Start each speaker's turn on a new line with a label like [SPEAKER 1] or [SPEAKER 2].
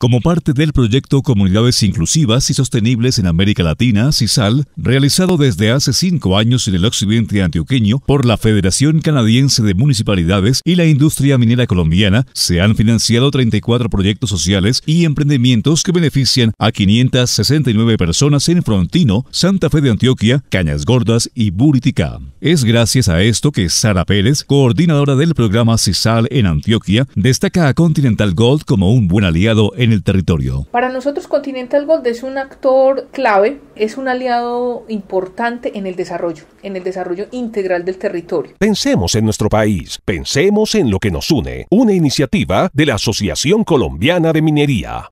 [SPEAKER 1] Como parte del proyecto Comunidades Inclusivas y Sostenibles en América Latina, CISAL, realizado desde hace cinco años en el occidente antioqueño por la Federación Canadiense de Municipalidades y la Industria Minera Colombiana, se han financiado 34 proyectos sociales y emprendimientos que benefician a 569 personas en Frontino, Santa Fe de Antioquia, Cañas Gordas y Buritica. Es gracias a esto que Sara Pérez, coordinadora del programa CISAL en Antioquia, destaca a Continental Gold como un buen aliado en el territorio.
[SPEAKER 2] Para nosotros Continental Gold es un actor clave, es un aliado importante en el desarrollo, en el desarrollo integral del territorio.
[SPEAKER 3] Pensemos en nuestro país,
[SPEAKER 4] pensemos en lo que nos une, una iniciativa de la Asociación Colombiana de Minería.